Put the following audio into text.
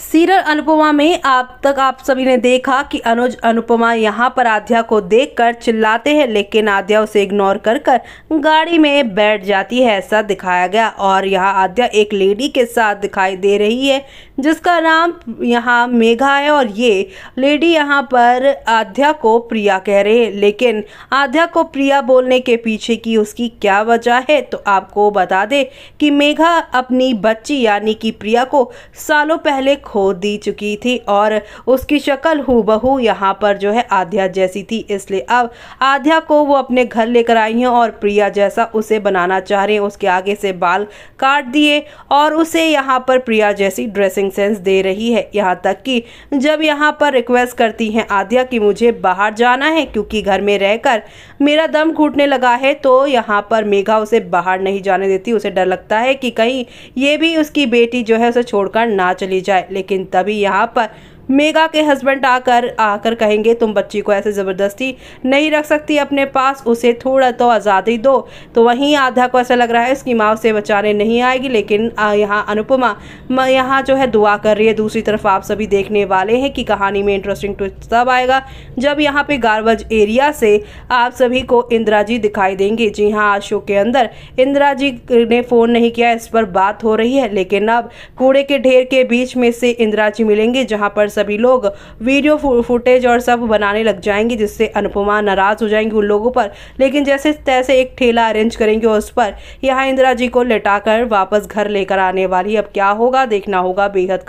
serial Anupama में आप तक आप सभी ने देखा कि अनुज अनुपमा यहाँ पर आध्या को देखकर चिल्लाते हैं लेकिन आध्या उसे इग्नोर कर कर गाड़ी में बैठ जाती है ऐसा दिखाया गया और यहाँ आध्या एक लेडी के साथ दिखाई दे रही है जिसका नाम यहाँ मेघा है और ये लेडी यहाँ पर आध्या को प्रिया कह रहे हैं लेकिन आध्या को प्रिया बोलने के पीछे की उसकी क्या वजह है तो आपको बता दें कि मेघा अपनी बच्ची यानी कि प्रिया को सालों पहले खो दी चुकी थी और उसकी शक्ल हु बहू यहाँ पर जो है आध्या जैसी थी इसलिए अब आध्या को वो अपने घर लेकर आई हैं और प्रिया जैसा उसे बनाना चाह रहे हैं उसके आगे से बाल काट दिए और उसे यहाँ पर प्रिया जैसी ड्रेसिंग सेंस दे रही है यहाँ तक कि जब यहाँ पर रिक्वेस्ट करती हैं आध्या कि मुझे बाहर जाना है क्योंकि घर में रहकर मेरा दम घुटने लगा है तो यहाँ पर मेघा उसे बाहर नहीं जाने देती उसे डर लगता है कि कहीं ये भी उसकी बेटी जो है उसे छोड़कर ना चली जाए लेकिन तभी यहाँ पर मेगा के हस्बैंड आकर आकर कहेंगे तुम बच्ची को ऐसे ज़बरदस्ती नहीं रख सकती अपने पास उसे थोड़ा तो आज़ादी दो तो वहीं आधा को ऐसा लग रहा है उसकी माँ उसे बचाने नहीं आएगी लेकिन यहाँ अनुपमा यहाँ जो है दुआ कर रही है दूसरी तरफ आप सभी देखने वाले हैं कि कहानी में इंटरेस्टिंग ट्विस्ट तब आएगा जब यहाँ पे गार्बेज एरिया से आप सभी को इंदिरा जी दिखाई देंगे जी हाँ आज शो के अंदर इंदिरा जी ने फ़ोन नहीं किया इस पर बात हो रही है लेकिन अब कूड़े के ढेर के बीच में से इंदिरा जी मिलेंगे जहाँ पर सभी लोग वीडियो फुटेज और सब बनाने लग जाएंगे जिससे अनुपमा नाराज़ हो जाएंगी उन लोगों पर लेकिन जैसे तैसे एक ठेला अरेंज करेंगे उस पर यहाँ इंदिरा जी को लेटा वापस घर लेकर आने वाली अब क्या होगा देखना होगा बेहद